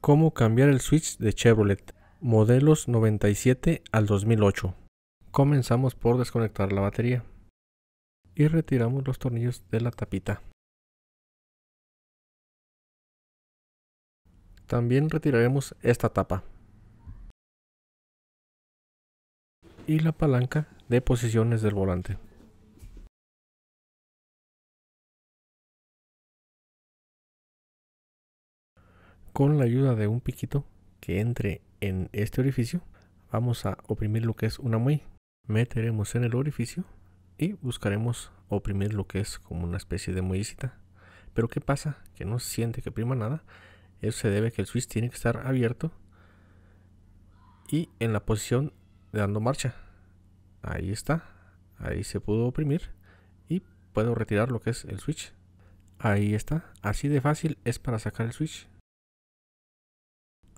Cómo cambiar el switch de Chevrolet, modelos 97 al 2008. Comenzamos por desconectar la batería y retiramos los tornillos de la tapita. También retiraremos esta tapa y la palanca de posiciones del volante. con la ayuda de un piquito que entre en este orificio, vamos a oprimir lo que es una muelle. Meteremos en el orificio y buscaremos oprimir lo que es como una especie de muellecita. Pero ¿qué pasa? Que no siente que prima nada. Eso se debe a que el switch tiene que estar abierto y en la posición de dando marcha. Ahí está. Ahí se pudo oprimir y puedo retirar lo que es el switch. Ahí está. Así de fácil es para sacar el switch.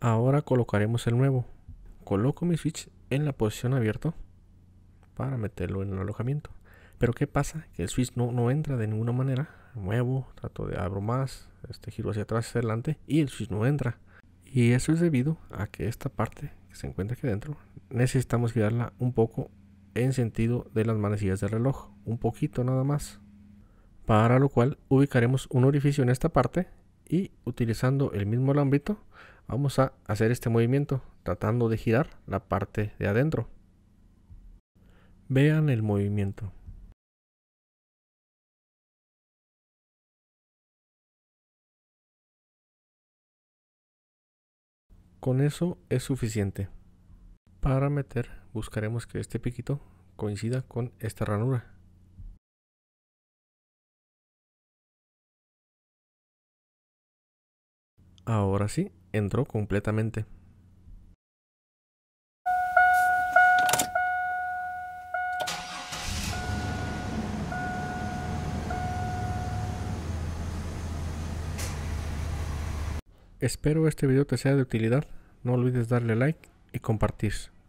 Ahora colocaremos el nuevo. Coloco mi switch en la posición abierto para meterlo en el alojamiento. Pero ¿qué pasa? Que el switch no, entra de ninguna manera. Muevo, trato de abro más, este giro hacia atrás, hacia adelante y el switch no entra. Y eso es debido a que esta parte que se encuentra aquí dentro necesitamos girarla un poco en sentido de las manecillas del reloj, un poquito nada más. Para lo cual ubicaremos un orificio en esta parte y utilizando el mismo lambito vamos a hacer este movimiento tratando de girar la parte de adentro. Vean el movimiento. Con eso es suficiente. Para meter buscaremos que este piquito coincida con esta ranura. Ahora sí, entró completamente. Espero este video te sea de utilidad, no olvides darle like y compartir.